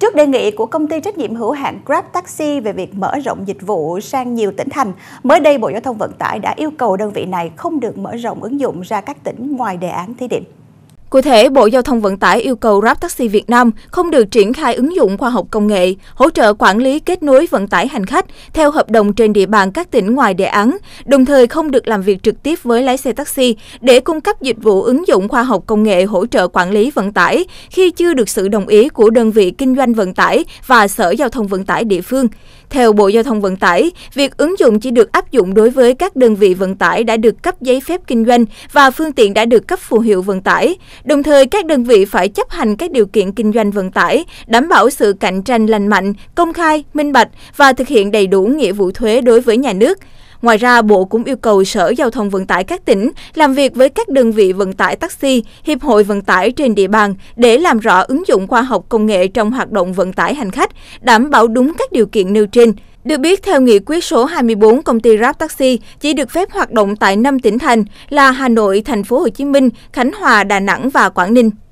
Trước đề nghị của công ty trách nhiệm hữu hạn Grab Taxi về việc mở rộng dịch vụ sang nhiều tỉnh thành, mới đây Bộ Giao thông Vận tải đã yêu cầu đơn vị này không được mở rộng ứng dụng ra các tỉnh ngoài đề án thí điểm. Cụ thể, Bộ Giao thông Vận tải yêu cầu Grab Taxi Việt Nam không được triển khai ứng dụng khoa học công nghệ, hỗ trợ quản lý kết nối vận tải hành khách theo hợp đồng trên địa bàn các tỉnh ngoài đề án, đồng thời không được làm việc trực tiếp với lái xe taxi để cung cấp dịch vụ ứng dụng khoa học công nghệ hỗ trợ quản lý vận tải khi chưa được sự đồng ý của đơn vị kinh doanh vận tải và Sở Giao thông Vận tải địa phương. Theo Bộ Giao thông Vận tải, việc ứng dụng chỉ được áp dụng đối với các đơn vị vận tải đã được cấp giấy phép kinh doanh và phương tiện đã được cấp phù hiệu vận tải Đồng thời, các đơn vị phải chấp hành các điều kiện kinh doanh vận tải, đảm bảo sự cạnh tranh lành mạnh, công khai, minh bạch và thực hiện đầy đủ nghĩa vụ thuế đối với nhà nước. Ngoài ra, Bộ cũng yêu cầu Sở Giao thông Vận tải các tỉnh làm việc với các đơn vị vận tải taxi, hiệp hội vận tải trên địa bàn để làm rõ ứng dụng khoa học công nghệ trong hoạt động vận tải hành khách, đảm bảo đúng các điều kiện nêu trên. Được biết, theo nghị quyết số 24, công ty Grab Taxi chỉ được phép hoạt động tại 5 tỉnh thành là Hà Nội, Thành phố Hồ Chí Minh, Khánh Hòa, Đà Nẵng và Quảng Ninh.